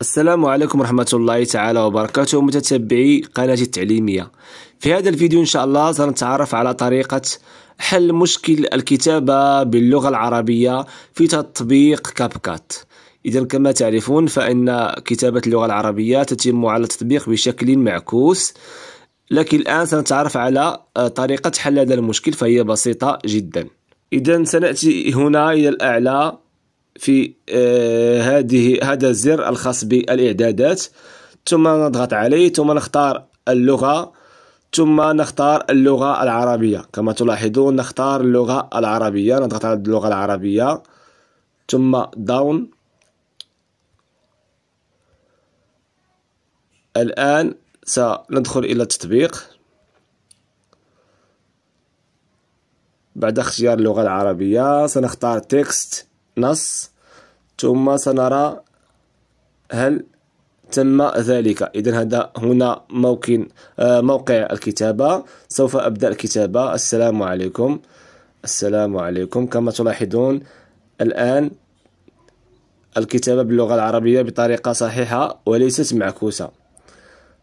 السلام عليكم ورحمة الله تعالى وبركاته متتبعي قناتي التعليمية في هذا الفيديو إن شاء الله سنتعرف على طريقة حل مشكل الكتابة باللغة العربية في تطبيق كابكات إذا كما تعرفون فإن كتابة اللغة العربية تتم على التطبيق بشكل معكوس لكن الآن سنتعرف على آه، طريقة حل هذا المشكل فهي بسيطة جدا إذا سنأتي هنا إلى الأعلى في آه، هذه هذا الزر الخاص بالإعدادات ثم نضغط عليه ثم نختار اللغة ثم نختار اللغة العربية كما تلاحظون نختار اللغة العربية نضغط على اللغة العربية ثم داون الآن سندخل إلى التطبيق بعد اختيار اللغة العربية سنختار تكست نص ثم سنرى هل تم ذلك إذا هذا هنا موكن آه، موقع الكتابة سوف أبدأ الكتابة السلام عليكم السلام عليكم كما تلاحظون الآن الكتابة باللغة العربية بطريقة صحيحة وليست معكوسة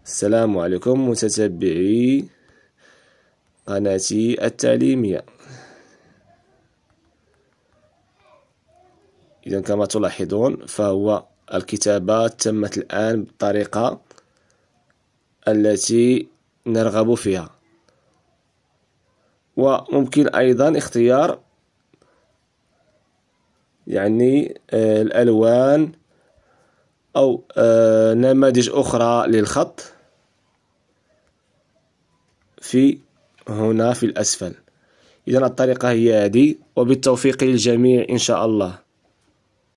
السلام عليكم متتبعي قناتي التعليمية إذا كما تلاحظون فهو الكتابة تمت الآن بالطريقة التي نرغب فيها وممكن أيضا اختيار يعني آه، الألوان أو آه، نماذج أخرى للخط في هنا في الأسفل إذا الطريقة هي هذه وبالتوفيق للجميع إن شاء الله